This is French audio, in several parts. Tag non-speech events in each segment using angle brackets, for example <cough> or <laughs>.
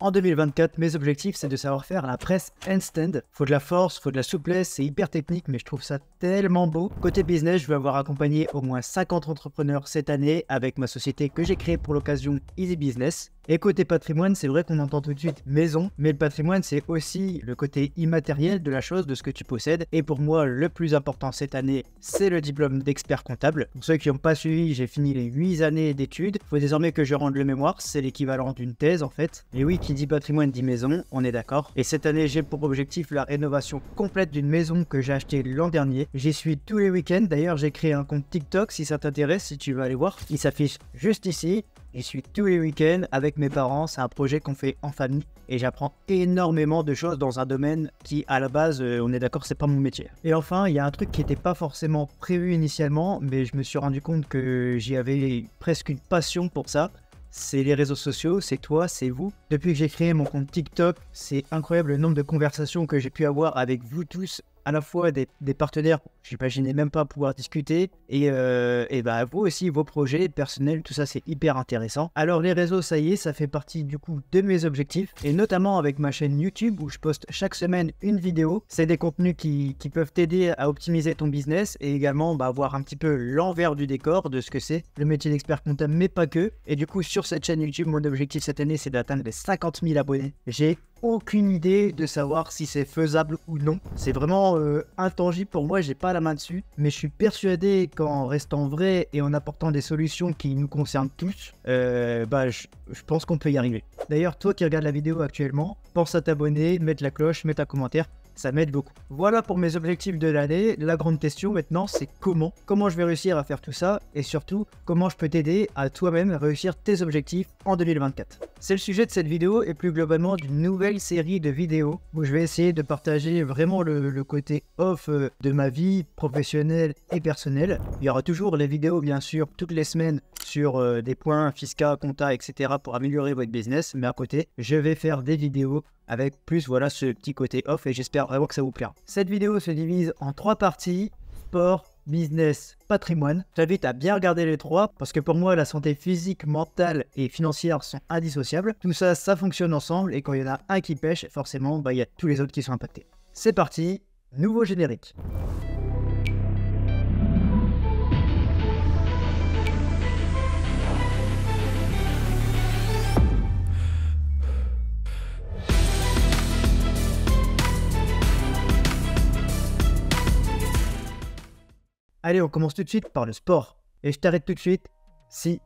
En 2024, mes objectifs, c'est de savoir faire la presse handstand. Faut de la force, faut de la souplesse, c'est hyper technique, mais je trouve ça tellement beau. Côté business, je vais avoir accompagné au moins 50 entrepreneurs cette année avec ma société que j'ai créée pour l'occasion Easy Business. Et côté patrimoine, c'est vrai qu'on entend tout de suite maison, mais le patrimoine, c'est aussi le côté immatériel de la chose, de ce que tu possèdes. Et pour moi, le plus important cette année, c'est le diplôme d'expert comptable. Pour ceux qui n'ont pas suivi, j'ai fini les 8 années d'études. Il Faut désormais que je rende le mémoire, c'est l'équivalent d'une thèse en fait. Et oui, qui dit patrimoine dit maison, on est d'accord. Et cette année, j'ai pour objectif la rénovation complète d'une maison que j'ai achetée l'an dernier. J'y suis tous les week-ends. D'ailleurs, j'ai créé un compte TikTok si ça t'intéresse, si tu veux aller voir. Il s'affiche juste ici. Je suis tous les week-ends avec mes parents. C'est un projet qu'on fait en famille et j'apprends énormément de choses dans un domaine qui, à la base, euh, on est d'accord, c'est pas mon métier. Et enfin, il y a un truc qui n'était pas forcément prévu initialement, mais je me suis rendu compte que j'y avais presque une passion pour ça c'est les réseaux sociaux, c'est toi, c'est vous. Depuis que j'ai créé mon compte TikTok, c'est incroyable le nombre de conversations que j'ai pu avoir avec vous tous à la fois des, partenaires, partenaires, j'imaginais même pas pouvoir discuter, et, euh, et bah, vous aussi, vos projets personnels, tout ça c'est hyper intéressant. Alors les réseaux, ça y est, ça fait partie du coup de mes objectifs, et notamment avec ma chaîne YouTube où je poste chaque semaine une vidéo. C'est des contenus qui, peuvent t'aider à optimiser ton business et également bah, voir un petit peu l'envers du décor de ce que c'est le métier d'expert comptable, mais pas que. Et du coup, sur cette chaîne YouTube, mon objectif cette année, c'est d'atteindre les 50 000 abonnés. J'ai aucune idée de savoir si c'est faisable ou non. C'est vraiment euh, intangible pour moi, j'ai pas la main dessus, mais je suis persuadé qu'en restant vrai et en apportant des solutions qui nous concernent tous, euh, bah, je, pense qu'on peut y arriver. D'ailleurs, toi qui regardes la vidéo actuellement, pense à t'abonner, mettre la cloche, mettre un commentaire, ça m'aide beaucoup. Voilà pour mes objectifs de l'année. La grande question maintenant, c'est comment Comment je vais réussir à faire tout ça et surtout, comment je peux t'aider à toi-même réussir tes objectifs en 2024 C'est le sujet de cette vidéo et plus globalement d'une nouvelle série de vidéos où je vais essayer de partager vraiment le, côté off euh, de ma vie professionnelle et personnelle. Il y aura toujours les vidéos, bien sûr, toutes les semaines sur euh, des points fiscaux, compta, etc. pour améliorer votre business. Mais à côté, je vais faire des vidéos avec plus voilà ce petit côté off et j'espère vraiment que ça vous plaira. Cette vidéo se divise en trois parties, sport, business, patrimoine. J'invite à bien regarder les trois parce que pour moi la santé physique, mentale et financière sont indissociables. Tout ça, ça fonctionne ensemble et quand il y en a un qui pêche, forcément, bah, il y a tous les autres qui sont impactés. C'est parti, nouveau générique. Allez, on commence tout de suite par le sport. Et je t'arrête tout de suite si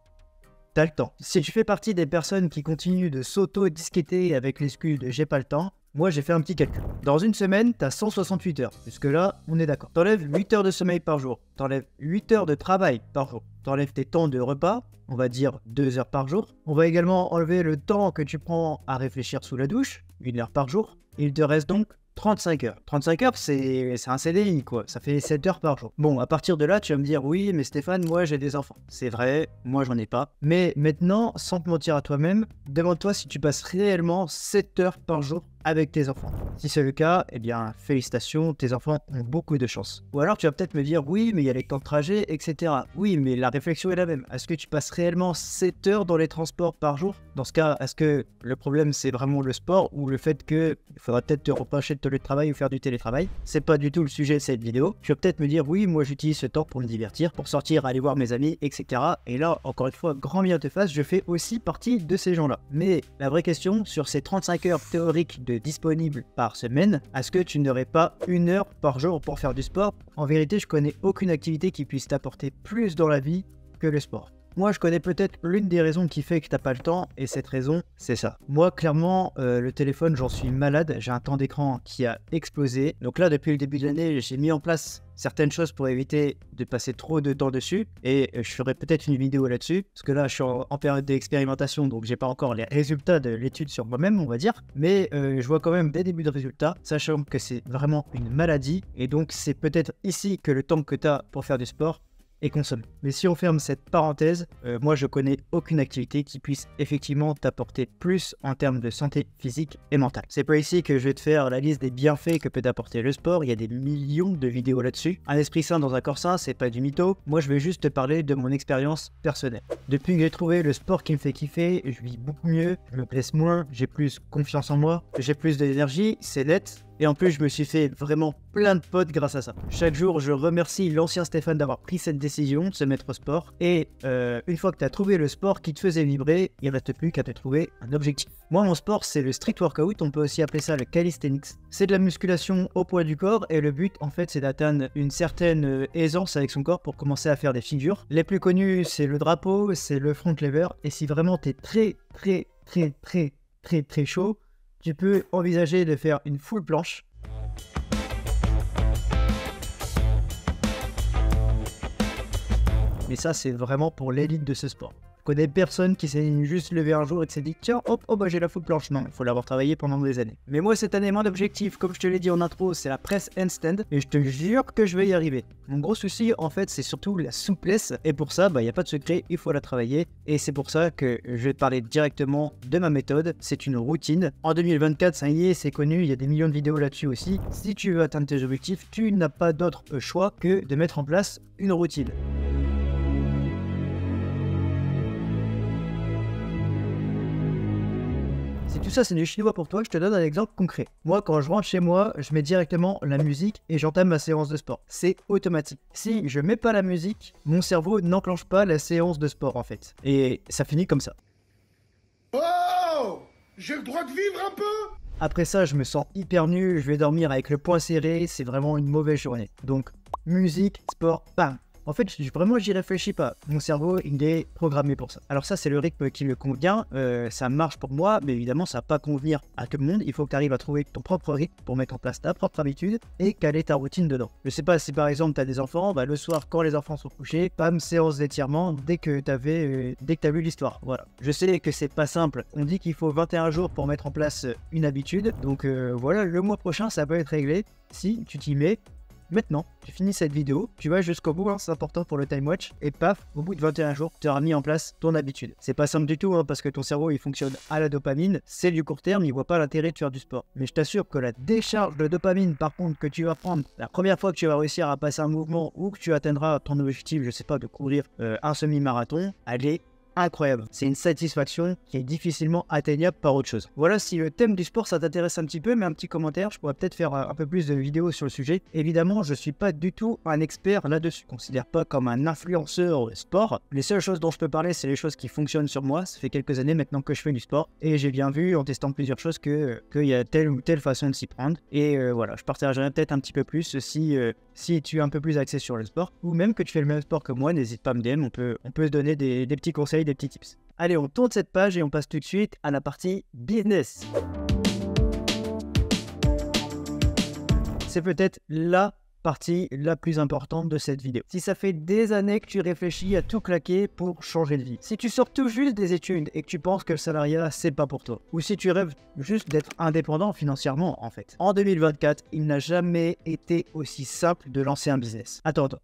t'as le temps. Si tu fais partie des personnes qui continuent de s'auto-disqueter avec l'excuse de j'ai pas le temps, moi j'ai fait un petit calcul. Dans une semaine, t'as 168 heures. Puisque là, on est d'accord. T'enlèves 8 heures de sommeil par jour. T'enlèves 8 heures de travail par jour. T'enlèves tes temps de repas, on va dire 2 heures par jour. On va également enlever le temps que tu prends à réfléchir sous la douche, 1 heure par jour. Il te reste donc 35 heures. 35 heures, c'est un CDI, quoi. Ça fait 7 heures par jour. Bon, à partir de là, tu vas me dire, oui, mais Stéphane, moi, j'ai des enfants. C'est vrai, moi, j'en ai pas. Mais maintenant, sans te mentir à toi-même, demande-toi si tu passes réellement 7 heures par jour avec tes enfants. Si c'est le cas, eh bien, félicitations, tes enfants ont beaucoup de chance. Ou alors tu vas peut-être me dire, oui, mais il y a les temps de trajet, etc. Oui, mais la réflexion est la même. Est-ce que tu passes réellement 7 heures dans les transports par jour Dans ce cas, est-ce que le problème c'est vraiment le sport ou le fait que il faudra peut-être te reprocher de travail ou faire du télétravail C'est pas du tout le sujet de cette vidéo. Tu vas peut-être me dire, oui, moi j'utilise ce temps pour me divertir, pour sortir, aller voir mes amis, etc. Et là, encore une fois, grand bien te fasse, je fais aussi partie de ces gens-là. Mais la vraie question sur ces 35 heures théoriques de disponible par semaine à ce que tu n'aurais pas une heure par jour pour faire du sport. En vérité, je connais aucune activité qui puisse t'apporter plus dans la vie que le sport. Moi, je connais peut-être l'une des raisons qui fait que t'as pas le temps, et cette raison, c'est ça. Moi, clairement, euh, le téléphone, j'en suis malade. J'ai un temps d'écran qui a explosé. Donc là, depuis le début de l'année, j'ai mis en place certaines choses pour éviter de passer trop de temps dessus. Et euh, je ferai peut-être une vidéo là-dessus, parce que là, je suis en, période d'expérimentation, donc j'ai pas encore les résultats de l'étude sur moi-même, on va dire. Mais euh, je vois quand même des débuts de résultats, sachant que c'est vraiment une maladie. Et donc, c'est peut-être ici que le temps que tu as pour faire du sport et Mais si on ferme cette parenthèse, euh, moi je connais aucune activité qui puisse effectivement t'apporter plus en termes de santé physique et mentale. C'est pas ici que je vais te faire la liste des bienfaits que peut apporter le sport, il y a des millions de vidéos là-dessus. Un esprit sain dans un corps sain, c'est pas du mytho. Moi je vais juste te parler de mon expérience personnelle. Depuis que j'ai trouvé le sport qui me fait kiffer, je vis beaucoup mieux, je me blesse moins, j'ai plus confiance en moi, j'ai plus d'énergie, c'est net, et en plus, je me suis fait vraiment plein de potes grâce à ça. Chaque jour, je remercie l'ancien Stéphane d'avoir pris cette décision de se mettre au sport. Et euh, une fois que tu as trouvé le sport qui te faisait vibrer, il reste plus qu'à te trouver un objectif. Moi, mon sport, c'est le street workout. On peut aussi appeler ça le calisthenics. C'est de la musculation au poids du corps. Et le but, en fait, c'est d'atteindre une certaine euh, aisance avec son corps pour commencer à faire des figures. Les plus connus, c'est le drapeau, c'est le front lever. Et si vraiment tu es très, très, très, très, très, très chaud, tu peux envisager de faire une full planche. Mais ça, c'est vraiment pour l'élite de ce sport connais personne qui s'est juste levé un jour et qui s'est dit tiens hop oh bah j'ai la faute planche. Non, il faut l'avoir travaillé pendant des années. Mais moi cette année mon objectif, comme je te l'ai dit en intro, c'est la presse handstand et je te jure que je vais y arriver. Mon gros souci en fait c'est surtout la souplesse et pour ça bah il n'y a pas de secret, il faut la travailler et c'est pour ça que je vais parler directement de ma méthode, c'est une routine. En 2024 ça y est c'est connu, il y a des millions de vidéos là-dessus aussi. Si tu veux atteindre tes objectifs, tu n'as pas d'autre choix que de mettre en place une routine. Si tout ça c'est du chinois pour toi, je te donne un exemple concret. Moi, quand je rentre chez moi, je mets directement la musique et j'entame ma séance de sport. C'est automatique. Si je mets pas la musique, mon cerveau n'enclenche pas la séance de sport en fait. Et ça finit comme ça. Oh J'ai le droit de vivre un peu Après ça, je me sens hyper nul, je vais dormir avec le poing serré, c'est vraiment une mauvaise journée. Donc, musique, sport, pain. En fait, vraiment, j'y réfléchis pas. Mon cerveau, il est programmé pour ça. Alors ça, c'est le rythme qui me convient. Euh, ça marche pour moi, mais évidemment, ça va pas convenir à tout le monde. Il faut que tu arrives à trouver ton propre rythme pour mettre en place ta propre habitude et caler ta routine dedans. Je sais pas si par exemple, tu as des enfants, bah, le soir, quand les enfants sont couchés, pam, séance d'étirement dès que tu euh, dès que as vu l'histoire. Voilà. Je sais que c'est pas simple. On dit qu'il faut 21 jours pour mettre en place une habitude. Donc euh, voilà, le mois prochain, ça peut être réglé si tu t'y mets maintenant. Tu finis cette vidéo, tu vas jusqu'au bout, hein, c'est important pour le time watch, et paf, au bout de 21 jours, tu auras mis en place ton habitude. C'est pas simple du tout, hein, parce que ton cerveau il fonctionne à la dopamine, c'est du court terme, il voit pas l'intérêt de faire du sport. Mais je t'assure que la décharge de dopamine, par contre, que tu vas prendre la première fois que tu vas réussir à passer un mouvement ou que tu atteindras ton objectif, je sais pas, de courir euh, un semi-marathon, allez incroyable. C'est une satisfaction qui est difficilement atteignable par autre chose. Voilà si le thème du sport ça t'intéresse un petit peu, mais un petit commentaire, je pourrais peut-être faire un peu plus de vidéos sur le sujet. Évidemment, je suis pas du tout un expert là-dessus. Je considère pas comme un influenceur sport. Les seules choses dont je peux parler, c'est les choses qui fonctionnent sur moi. Ça fait quelques années maintenant que je fais du sport et j'ai bien vu en testant plusieurs choses que qu'il y a telle ou telle façon de s'y prendre. Et euh, voilà, je partagerai peut-être un petit peu plus si euh, si tu es un peu plus axé sur le sport, ou même que tu fais le même sport que moi, n'hésite pas à me DM, on peut, on peut se donner des, des petits conseils, des petits tips. Allez, on tourne cette page et on passe tout de suite à la partie business. C'est peut-être là partie la plus importante de cette vidéo. Si ça fait des années que tu réfléchis à tout claquer pour changer de vie, si tu sors tout juste des études et que tu penses que le salariat c'est pas pour toi, ou si tu rêves juste d'être indépendant financièrement en fait, en 2024, il n'a jamais été aussi simple de lancer un business. Attends, attends.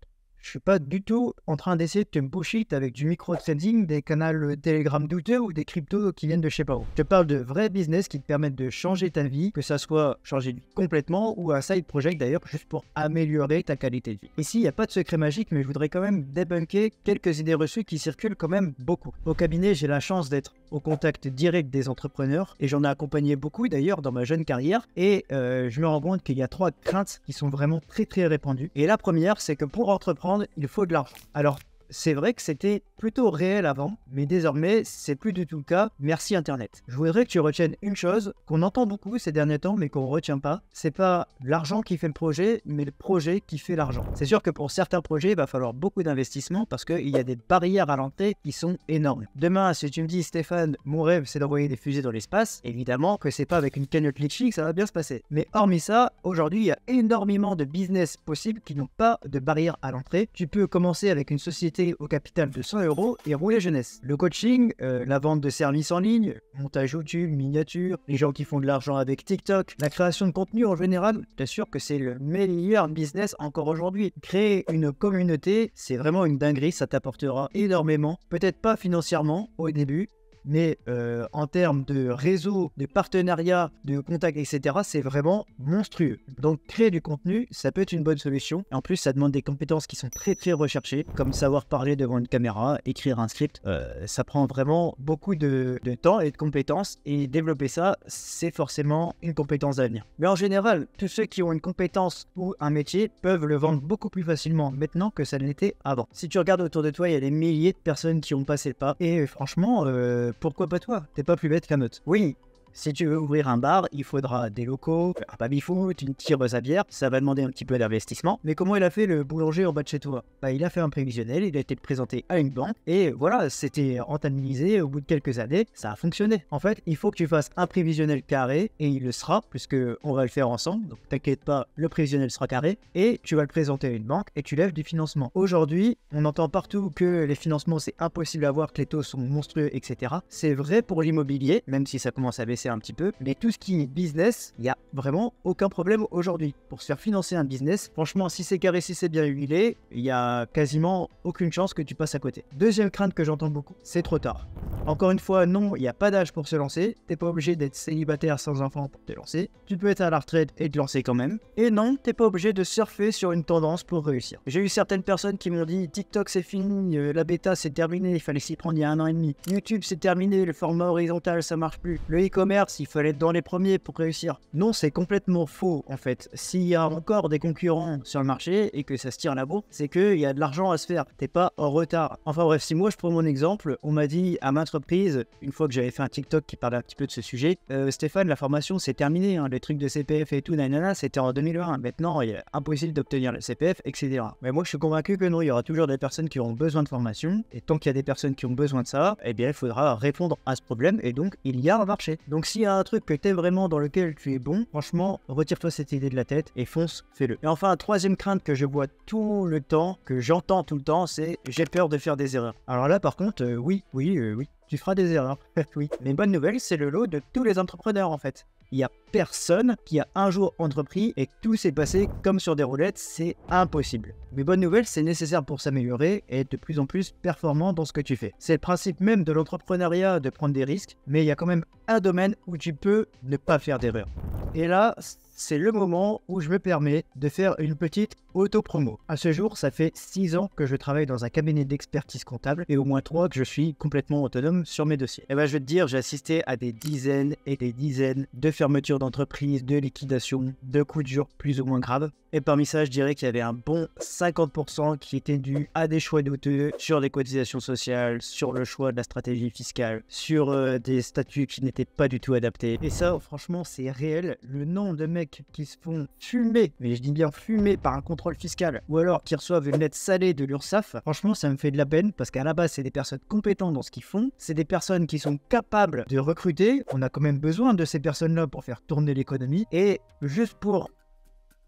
Je suis pas du tout en train d'essayer de te bullshit avec du micro trending des canaux euh, Telegram douteux ou des cryptos qui viennent de je sais pas où. Je te parle de vrais business qui te permettent de changer ta vie, que ça soit changer de vie complètement ou un side project d'ailleurs juste pour améliorer ta qualité de vie. Ici, il n'y a pas de secret magique, mais je voudrais quand même débunker quelques idées reçues qui circulent quand même beaucoup. Au cabinet, j'ai la chance d'être au contact direct des entrepreneurs et j'en ai accompagné beaucoup d'ailleurs dans ma jeune carrière et euh, je me rends compte qu'il y a trois craintes qui sont vraiment très très répandues. Et la première, c'est que pour entreprendre, il faut de l'argent. Alors c'est vrai que c'était plutôt réel avant, mais désormais, c'est plus du tout le cas. Merci Internet. Je voudrais que tu retiennes une chose qu'on entend beaucoup ces derniers temps, mais qu'on retient pas. C'est pas l'argent qui fait le projet, mais le projet qui fait l'argent. C'est sûr que pour certains projets, il va falloir beaucoup d'investissement parce qu'il y a des barrières à l'entrée qui sont énormes. Demain, si tu me dis, Stéphane, mon rêve, c'est d'envoyer des fusées dans l'espace, évidemment que c'est pas avec une cagnotte Litchi que ça va bien se passer. Mais hormis ça, aujourd'hui, il y a énormément de business possibles qui n'ont pas de barrières à l'entrée. Tu peux commencer avec une société au capital de 100 euros et rouler jeunesse. Le coaching, euh, la vente de services en ligne, montage YouTube, miniature, les gens qui font de l'argent avec TikTok, la création de contenu en général, je sûr que c'est le meilleur business encore aujourd'hui. Créer une communauté, c'est vraiment une dinguerie, ça t'apportera énormément, peut-être pas financièrement au début, mais euh, en termes de réseau, de partenariat, de contacts, etc., c'est vraiment monstrueux. Donc créer du contenu, ça peut être une bonne solution. En plus, ça demande des compétences qui sont très très recherchées, comme savoir parler devant une caméra, écrire un script. Euh, ça prend vraiment beaucoup de, temps et de compétences. Et développer ça, c'est forcément une compétence d'avenir. Mais en général, tous ceux qui ont une compétence ou un métier peuvent le vendre beaucoup plus facilement maintenant que ça ne l'était avant. Si tu regardes autour de toi, il y a des milliers de personnes qui ont passé le pas. Et euh, franchement, euh, pourquoi pas toi T'es pas plus bête qu'un meute. Oui, si tu veux ouvrir un bar, il faudra des locaux, un baby-foot, une tireuse à bière, ça va demander un petit peu d'investissement. Mais comment il a fait le boulanger en bas de chez toi bah, Il a fait un prévisionnel, il a été présenté à une banque, et voilà, c'était rentabilisé au bout de quelques années, ça a fonctionné. En fait, il faut que tu fasses un prévisionnel carré, et il le sera, puisque on va le faire ensemble, donc t'inquiète pas, le prévisionnel sera carré, et tu vas le présenter à une banque, et tu lèves du financement. Aujourd'hui, on entend partout que les financements c'est impossible à voir, que les taux sont monstrueux, etc. C'est vrai pour l'immobilier, même si ça commence à baisser un petit peu. Mais tout ce qui est business, il n'y a vraiment aucun problème aujourd'hui. Pour se faire financer un business, franchement, si c'est carré, si c'est bien huilé, il n'y a quasiment aucune chance que tu passes à côté. Deuxième crainte que j'entends beaucoup, c'est trop tard. Encore une fois, non, il n'y a pas d'âge pour se lancer. T'es pas obligé d'être célibataire sans enfant pour te lancer. Tu peux être à la retraite et te lancer quand même. Et non, t'es pas obligé de surfer sur une tendance pour réussir. J'ai eu certaines personnes qui m'ont dit TikTok c'est fini, euh, la bêta c'est terminé, il fallait s'y prendre il y a un an et demi. YouTube c'est terminé, le format horizontal ça marche plus. Le e-commerce s'il il fallait être dans les premiers pour réussir. Non, c'est complètement faux en fait. S'il y a encore des concurrents sur le marché et que ça se tire là-bas, c'est qu'il y a de l'argent à se faire. T'es pas en retard. Enfin bref, si moi je prends mon exemple, on m'a dit à ma entreprise une fois que j'avais fait un TikTok qui parlait un petit peu de ce sujet, euh, Stéphane, la formation c'est terminé, hein, les trucs de CPF et tout, nanana, c'était en 2001. Maintenant, il est impossible d'obtenir le CPF, etc. Mais moi je suis convaincu que non, il y aura toujours des personnes qui auront besoin de formation. Et tant qu'il y a des personnes qui ont besoin de ça, eh bien il faudra répondre à ce problème et donc il y a un marché. Donc, donc s'il y a un truc que t'aimes vraiment dans lequel tu es bon, franchement, retire-toi cette idée de la tête et fonce, fais-le. Et enfin, troisième crainte que je vois tout le temps, que j'entends tout le temps, c'est j'ai peur de faire des erreurs. Alors là, par contre, euh, oui, oui, euh, oui, tu feras des erreurs. <laughs> oui. Mais bonne nouvelle, c'est le lot de tous les entrepreneurs en fait il n'y a personne qui a un jour entrepris et tout s'est passé comme sur des roulettes, c'est impossible. Mais bonne nouvelle, c'est nécessaire pour s'améliorer et être de plus en plus performant dans ce que tu fais. C'est le principe même de l'entrepreneuriat de prendre des risques, mais il y a quand même un domaine où tu peux ne pas faire d'erreur. Et là, c'est le moment où je me permets de faire une petite auto-promo. À ce jour, ça fait 6 ans que je travaille dans un cabinet d'expertise comptable et au moins 3 que je suis complètement autonome sur mes dossiers. Et eh ben, je vais te dire, j'ai assisté à des dizaines et des dizaines de fermetures d'entreprises, de liquidations, de coups de jour plus ou moins graves. Et parmi ça, je dirais qu'il y avait un bon 50% qui était dû à des choix douteux sur les cotisations sociales, sur le choix de la stratégie fiscale, sur euh, des statuts qui n'étaient pas du tout adaptés. Et ça, franchement, c'est réel. Le nombre de mecs qui se font fumer, mais je dis bien fumer par un contrôle fiscal, ou alors qui reçoivent une lettre salée de l'URSSAF, franchement, ça me fait de la peine parce qu'à la base, c'est des personnes compétentes dans ce qu'ils font, c'est des personnes qui sont capables de recruter. On a quand même besoin de ces personnes-là pour faire tourner l'économie et juste pour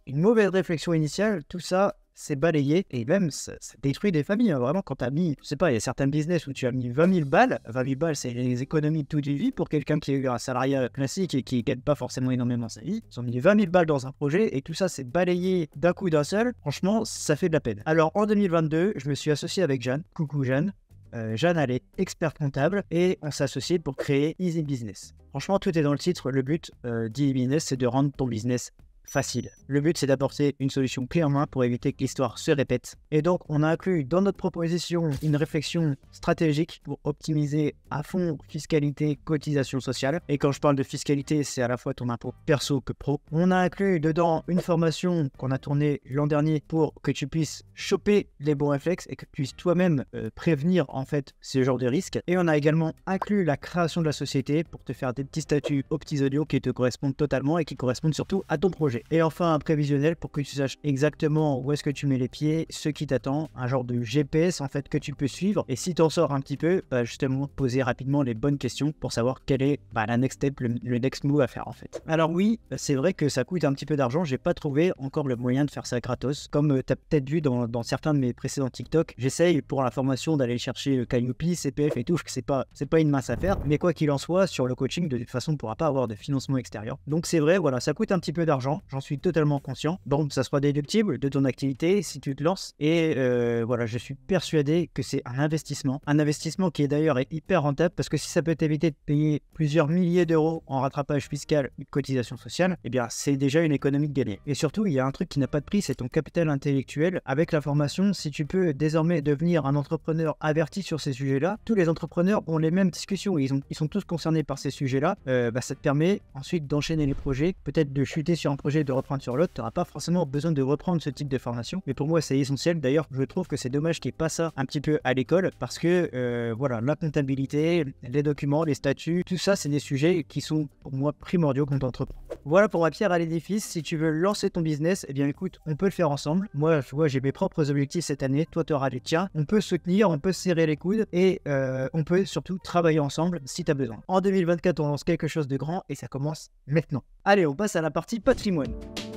une mauvaise réflexion initiale, tout ça, c'est balayé et même ça, détruit des familles. Hein. Vraiment, quand as mis, je sais pas, il y a certains business où tu as mis 20 000 balles, 20 000 balles, c'est les économies de toute une vie pour quelqu'un qui est un salariat classique et qui gagne pas forcément énormément sa vie. Ils ont mis 20 000 balles dans un projet et tout ça, c'est balayé d'un coup d'un seul. Franchement, ça fait de la peine. Alors en 2022, je me suis associé avec Jeanne. Coucou Jeanne. Euh, Jeanne, elle est expert comptable et on s'associe pour créer Easy Business. Franchement, tout est dans le titre. Le but euh, d'Easy Business, c'est de rendre ton business facile. Le but c'est d'apporter une solution clé en main pour éviter que l'histoire se répète. Et donc on a inclus dans notre proposition une réflexion stratégique pour optimiser à fond fiscalité, cotisation sociale. Et quand je parle de fiscalité, c'est à la fois ton impôt perso que pro. On a inclus dedans une formation qu'on a tournée l'an dernier pour que tu puisses choper les bons réflexes et que tu puisses toi-même euh, prévenir en fait ce genre de risques. Et on a également inclus la création de la société pour te faire des petits statuts aux petits audio qui te correspondent totalement et qui correspondent surtout à ton projet. Et enfin, un prévisionnel pour que tu saches exactement où est-ce que tu mets les pieds, ce qui t'attend, un genre de GPS en fait que tu peux suivre. Et si t'en sors un petit peu, bah, justement poser rapidement les bonnes questions pour savoir quel est bah, la next step, le, next move à faire en fait. Alors oui, c'est vrai que ça coûte un petit peu d'argent. J'ai pas trouvé encore le moyen de faire ça gratos. Comme euh, tu as peut-être vu dans, certains de mes précédents TikTok, j'essaye pour la formation d'aller chercher le Calliope, CPF et tout. C'est pas, c'est pas une mince affaire. Mais quoi qu'il en soit, sur le coaching, de toute façon, on pourra pas avoir de financement extérieur. Donc c'est vrai, voilà, ça coûte un petit peu d'argent j'en suis totalement conscient. bon ça sera déductible de ton activité si tu te lances. Et euh, voilà, je suis persuadé que c'est un investissement. Un investissement qui est d'ailleurs hyper rentable parce que si ça peut t'éviter de payer plusieurs milliers d'euros en rattrapage fiscal cotisation sociale, eh bien c'est déjà une économie gagnée. Et surtout, il y a un truc qui n'a pas de prix, c'est ton capital intellectuel. Avec la formation, si tu peux désormais devenir un entrepreneur averti sur ces sujets-là, tous les entrepreneurs ont les mêmes discussions. Ils, ils sont tous concernés par ces sujets-là. Euh, bah, ça te permet ensuite d'enchaîner les projets, peut-être de chuter sur un projet de reprendre sur l'autre, tu n'auras pas forcément besoin de reprendre ce type de formation. Mais pour moi, c'est essentiel. D'ailleurs, je trouve que c'est dommage qu'il n'y pas ça un petit peu à l'école parce que, euh, voilà, la comptabilité, les documents, les statuts, tout ça, c'est des sujets qui sont pour moi primordiaux quand t'entreprend Voilà pour ma pierre à l'édifice. Si tu veux lancer ton business, eh bien écoute, on peut le faire ensemble. Moi, je vois, j'ai mes propres objectifs cette année. Toi, tu auras les tiens. On peut soutenir, on peut serrer les coudes et euh, on peut surtout travailler ensemble si tu as besoin. En 2024, on lance quelque chose de grand et ça commence maintenant. Allez, on passe à la partie patrimoine. human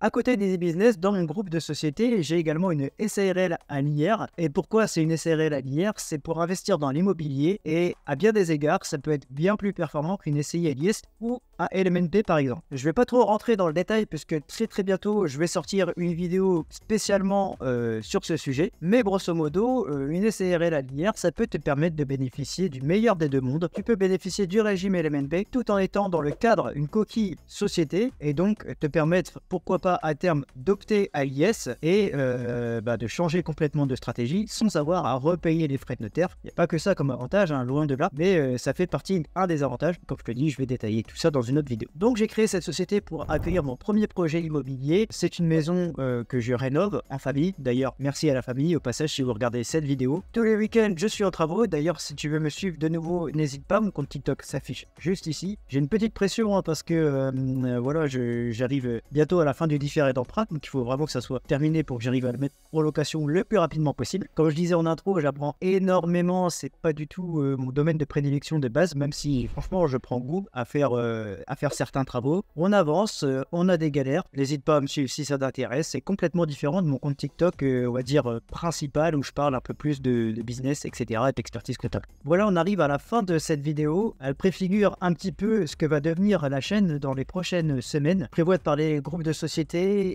À côté des e-business, dans mon groupe de société, j'ai également une SARL à l'IR. Et pourquoi c'est une SARL à l'IR C'est pour investir dans l'immobilier et à bien des égards, ça peut être bien plus performant qu'une SCI ou un LMNP par exemple. Je vais pas trop rentrer dans le détail puisque très très bientôt, je vais sortir une vidéo spécialement euh, sur ce sujet. Mais grosso modo, euh, une SARL à l'IR, ça peut te permettre de bénéficier du meilleur des deux mondes. Tu peux bénéficier du régime LMNP tout en étant dans le cadre une coquille société et donc euh, te permettre, pourquoi pas, à terme d'opter à l'IS et euh, euh, bah, de changer complètement de stratégie sans avoir à repayer les frais de notaire. Il n'y a pas que ça comme avantage, hein, loin de là, mais euh, ça fait partie un des avantages. Comme je te dis, je vais détailler tout ça dans une autre vidéo. Donc j'ai créé cette société pour accueillir mon premier projet immobilier. C'est une maison que je rénove en famille. D'ailleurs, merci à la famille au passage si vous regardez cette vidéo. Tous les week-ends, je suis en travaux. D'ailleurs, si tu veux me suivre de nouveau, n'hésite pas, mon compte TikTok s'affiche juste ici. J'ai une petite pression hein, parce que voilà, j'arrive bientôt à la fin du différent d'emprunt, Donc il faut vraiment que ça soit terminé pour que j'arrive à le mettre en location le plus rapidement possible. Comme je disais en intro, j'apprends énormément. C'est pas du tout euh, mon domaine de prédilection de base, même si franchement je prends goût à faire, euh, à faire certains travaux. On avance, euh, on a des galères. N'hésite pas à me suivre si ça t'intéresse. C'est complètement différent de mon compte TikTok, on va dire principal, où je parle un peu plus de, business, etc. et d'expertise comptable. Voilà, on arrive à la fin de cette vidéo. Elle préfigure un petit peu ce que va devenir la chaîne dans les prochaines semaines. Je de parler groupe de société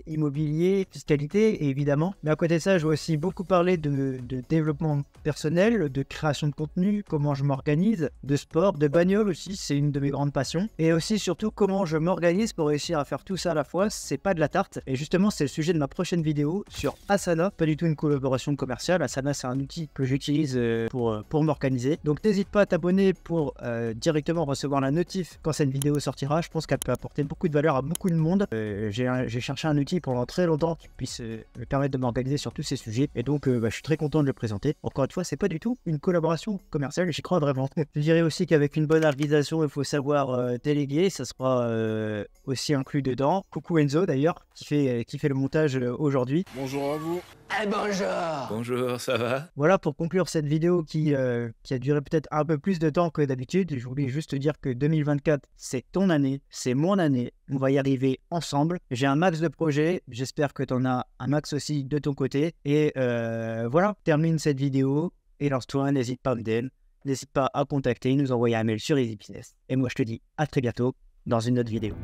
immobilier, fiscalité, évidemment. Mais à côté de ça, je vois aussi beaucoup parler de, développement personnel, de création de contenu, comment je m'organise, de sport, de bagnole aussi, c'est une de mes grandes passions. Et aussi, surtout, comment je m'organise pour réussir à faire tout ça à la fois, c'est pas de la tarte. Et justement, c'est le sujet de ma prochaine vidéo sur Asana, pas du tout une collaboration commerciale. Asana, c'est un outil que j'utilise euh, pour, euh, pour m'organiser. Donc, n'hésite pas à t'abonner pour euh, directement recevoir la notif quand cette vidéo sortira. Je pense qu'elle peut apporter beaucoup de valeur à beaucoup de monde. J'ai chercher un outil pendant très longtemps qui puisse euh, me permettre de m'organiser sur tous ces sujets. Et donc, euh, bah, je suis très content de le présenter. Encore une fois, c'est pas du tout une collaboration commerciale, j'y crois vraiment. je dirais aussi qu'avec une bonne organisation, il faut savoir euh, déléguer. Ça sera aussi inclus dedans. Coucou Enzo d'ailleurs, qui fait, qui fait le montage aujourd'hui. Bonjour à vous. Eh, bonjour Bonjour, ça va Voilà pour conclure cette vidéo euh, qui, a duré peut-être un peu plus de temps que d'habitude. Je voulais juste te dire que 2024, c'est ton année, c'est mon année. On va y arriver ensemble. J'ai un max de projets. J'espère que tu en as un max aussi de ton côté. Et euh, voilà, termine cette vidéo et lance-toi. N'hésite pas à me dire. N'hésite pas à contacter, nous envoyer un mail sur Easy Business. Et moi, je te dis à très bientôt dans une autre vidéo.